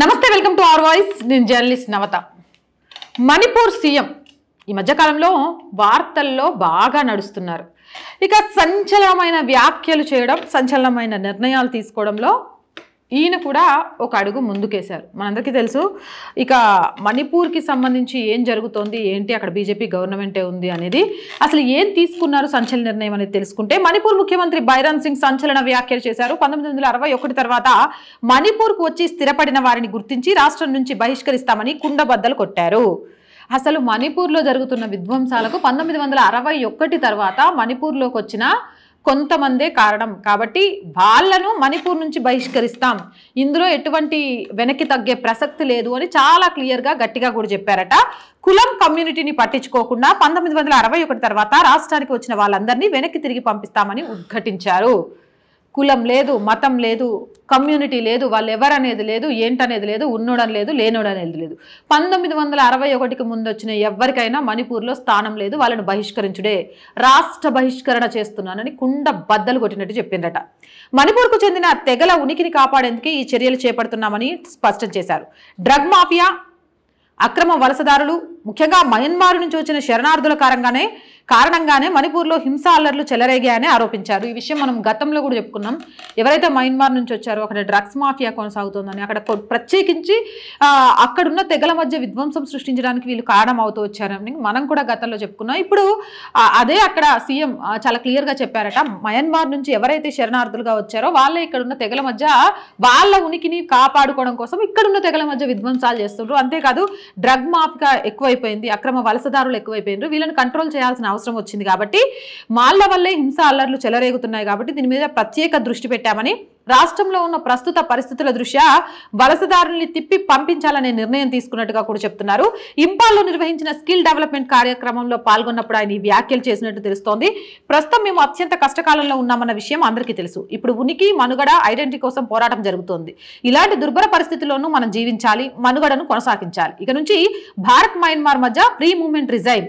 నమస్తే welcome to our voice నేను journalist Navata Manipur CM ఈ మధ్యకాలంలో వార్తల్లో బాగా నడుస్తున్నారు ఇక సంచలనమైన వ్యాఖ్యలు చేయడం సంచలనమైన నిర్ణయాలు తీసుకోవడంలో ఈయన కూడా ఒక అడుగు ముందుకేశారు మనందరికీ తెలుసు ఇక మణిపూర్కి సంబంధించి ఏం జరుగుతోంది ఏంటి అక్కడ బీజేపీ గవర్నమెంటే ఉంది అనేది అసలు ఏం తీసుకున్నారు సంచలన నిర్ణయం అనేది తెలుసుకుంటే మణిపూర్ ముఖ్యమంత్రి బైరాన్ సింగ్ సంచలన వ్యాఖ్యలు చేశారు పంతొమ్మిది తర్వాత మణిపూర్కు వచ్చి స్థిరపడిన వారిని గుర్తించి రాష్ట్రం నుంచి బహిష్కరిస్తామని కుండబద్దలు కొట్టారు అసలు మణిపూర్లో జరుగుతున్న విధ్వంసాలకు పంతొమ్మిది వందల అరవై ఒకటి తర్వాత మణిపూర్లోకి వచ్చిన కొంతమందే కారణం కాబట్టి వాళ్ళను మణిపూర్ నుంచి బహిష్కరిస్తాం ఇందులో ఎటువంటి వెనక్కి తగ్గే ప్రసక్తి లేదు అని చాలా క్లియర్గా గట్టిగా కూడా చెప్పారట కులం కమ్యూనిటీని పట్టించుకోకుండా పంతొమ్మిది వందల అరవై ఒకటి తర్వాత రాష్ట్రానికి వచ్చిన వాళ్ళందరినీ వెనక్కి తిరిగి పంపిస్తామని ఉద్ఘటించారు కులం లేదు మతం లేదు కమ్యూనిటీ లేదు వాళ్ళు ఎవరనేది లేదు ఏంటనేది లేదు ఉన్నోడని లేదు లేనోడనేది లేదు పంతొమ్మిది వందల అరవై ఒకటికి ముందు వచ్చిన ఎవరికైనా మణిపూర్లో స్థానం లేదు వాళ్ళని బహిష్కరించుడే రాష్ట్ర బహిష్కరణ చేస్తున్నానని కుండ బద్దలు కొట్టినట్టు చెప్పిందట మణిపూర్కు చెందిన తెగల ఉనికిని కాపాడేందుకే ఈ చర్యలు చేపడుతున్నామని స్పష్టం చేశారు డ్రగ్ మాఫియా అక్రమ వలసదారులు ముఖ్యంగా మయన్మార్ నుంచి వచ్చిన శరణార్థుల కారంగానే కారణంగానే మణిపూర్లో హింస అల్లర్లు చెలరేగాయని ఆరోపించారు ఈ విషయం మనం గతంలో కూడా చెప్పుకున్నాం ఎవరైతే మయన్మార్ నుంచి వచ్చారో అక్కడ డ్రగ్స్ మాఫియా కొనసాగుతుందని అక్కడ ప్రత్యేకించి అక్కడున్న తెగల మధ్య విధ్వంసం సృష్టించడానికి వీళ్ళు కారణం అవుతూ వచ్చారని మనం కూడా గతంలో చెప్పుకున్నాం ఇప్పుడు అదే అక్కడ సీఎం చాలా క్లియర్గా చెప్పారట మయన్మార్ నుంచి ఎవరైతే శరణార్థులుగా వచ్చారో వాళ్ళే ఇక్కడున్న తెగల మధ్య వాళ్ళ ఉనికిని కాపాడుకోవడం కోసం ఇక్కడున్న తెగల మధ్య విధ్వంసాలు చేస్తుండ్రు అంతేకాదు డ్రగ్ మాఫియా ఎక్కువైపోయింది అక్రమ వలసదారులు ఎక్కువైపోయినారు వీళ్ళని కంట్రోల్ చేయాల్సిన అవసరం వచ్చింది కాబట్టి మాళ్ల వల్లే హింస అల్లర్లు చెలరేగుతున్నాయి కాబట్టి దీని మీద ప్రత్యేక దృష్టి పెట్టామని రాష్ట్రంలో ఉన్న ప్రస్తుత పరిస్థితుల దృష్ట్యా వలసదారుల్ని తిప్పి పంపించాలనే నిర్ణయం తీసుకున్నట్టుగా కూడా చెప్తున్నారు ఇంపాల్లో నిర్వహించిన స్కిల్ డెవలప్మెంట్ కార్యక్రమంలో పాల్గొన్నప్పుడు ఆయన ఈ వ్యాఖ్యలు చేసినట్టు తెలుస్తోంది ప్రస్తుతం మేము అత్యంత కష్టకాలంలో ఉన్నామన్న విషయం అందరికీ తెలుసు ఇప్పుడు ఉనికి మనుగడ ఐడెంటిటీ కోసం పోరాటం జరుగుతోంది ఇలాంటి దుర్భర పరిస్థితుల్లోనూ మనం జీవించాలి మనుగడను కొనసాగించాలి ఇక నుంచి భారత్ మయన్మార్ మధ్య ప్రీ మూవ్మెంట్ రిజైన్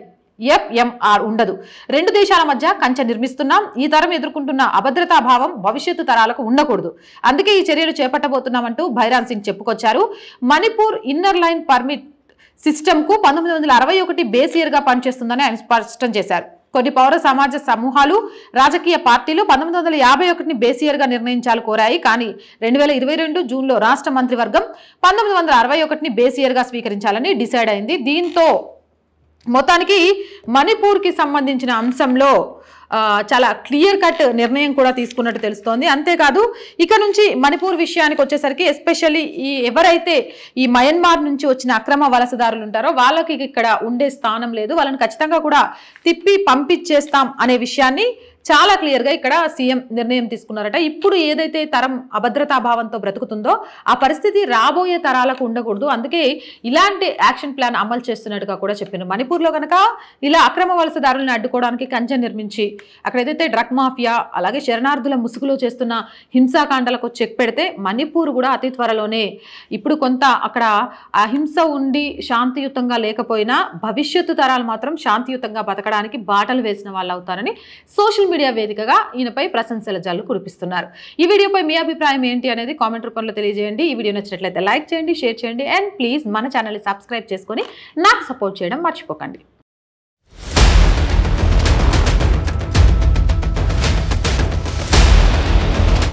ఎఫ్ఎంఆర్ ఉండదు రెండు దేశాల మధ్య కంచె నిర్మిస్తున్నాం ఈ తరం ఎదుర్కొంటున్న అభద్రతా భావం భవిష్యత్తు తరాలకు ఉండకూడదు అందుకే ఈ చర్యలు చేపట్టబోతున్నామంటూ భైరాన్ సింగ్ చెప్పుకొచ్చారు మణిపూర్ ఇన్నర్ లైన్ పర్మిట్ సిస్టమ్కు పంతొమ్మిది వందల అరవై ఒకటి బేస్ ఇయర్గా పనిచేస్తుందని ఆయన స్పష్టం చేశారు కొన్ని పౌర సమాజ సమూహాలు రాజకీయ పార్టీలు పంతొమ్మిది వందల యాభై ఒకటిని బేసియర్గా నిర్ణయించాలి కోరాయి కానీ రెండు వేల ఇరవై రెండు జూన్లో రాష్ట్ర మంత్రివర్గం పంతొమ్మిది వందల అరవై ఒకటిని బేసియర్గా స్వీకరించాలని డిసైడ్ అయింది దీంతో మొత్తానికి మణిపూర్కి సంబంధించిన అంశంలో చాలా క్లియర్ కట్ నిర్ణయం కూడా తీసుకున్నట్టు తెలుస్తోంది అంతేకాదు ఇక నుంచి మణిపూర్ విషయానికి వచ్చేసరికి ఎస్పెషల్లీ ఈ ఎవరైతే ఈ మయన్మార్ నుంచి వచ్చిన అక్రమ వలసదారులు ఉంటారో వాళ్ళకి ఇక్కడ ఉండే స్థానం లేదు వాళ్ళని ఖచ్చితంగా కూడా తిప్పి పంపించేస్తాం అనే విషయాన్ని చాలా క్లియర్గా ఇక్కడ సీఎం నిర్ణయం తీసుకున్నారట ఇప్పుడు ఏదైతే తరం అభద్రతాభావంతో బ్రతుకుతుందో ఆ పరిస్థితి రాబోయే తరాలకు ఉండకూడదు అందుకే ఇలాంటి యాక్షన్ ప్లాన్ అమలు చేస్తున్నట్టుగా కూడా చెప్పారు మణిపూర్లో కనుక ఇలా అక్రమ వలసదారులను అడ్డుకోవడానికి కంచె నిర్మించి అక్కడ ఏదైతే డ్రగ్ మాఫియా అలాగే శరణార్థుల ముసుగులో చేస్తున్న హింసాకాండలకు చెక్ పెడితే మణిపూర్ కూడా అతి త్వరలోనే ఇప్పుడు కొంత అక్కడ అహింస ఉండి శాంతియుతంగా లేకపోయినా భవిష్యత్తు తరాలు మాత్రం శాంతియుతంగా బతకడానికి బాటలు వేసిన వాళ్ళు అవుతారని సోషల్ మీడియా వేదికగా ఈయనపై ప్రశంసల జల్లు కురిపిస్తున్నారు ఈ వీడియోపై మీ అభిప్రాయం ఏంటి అనేది కామెంట్ రూపంలో తెలియజేయండి ఈ వీడియో నచ్చినట్లయితే లైక్ చేయండి షేర్ చేయండి అండ్ ప్లీజ్ మన ఛానల్ని సబ్స్క్రైబ్ చేసుకొని నాకు సపోర్ట్ చేయడం మర్చిపోకండి